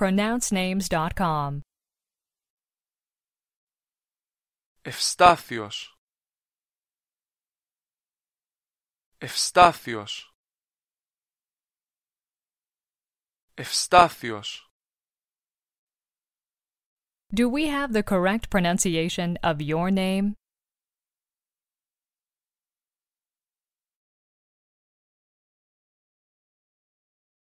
pronouncenames.com. Ευστάθιος Ευστάθιος Ευστάθιος Do we have the correct pronunciation of your name?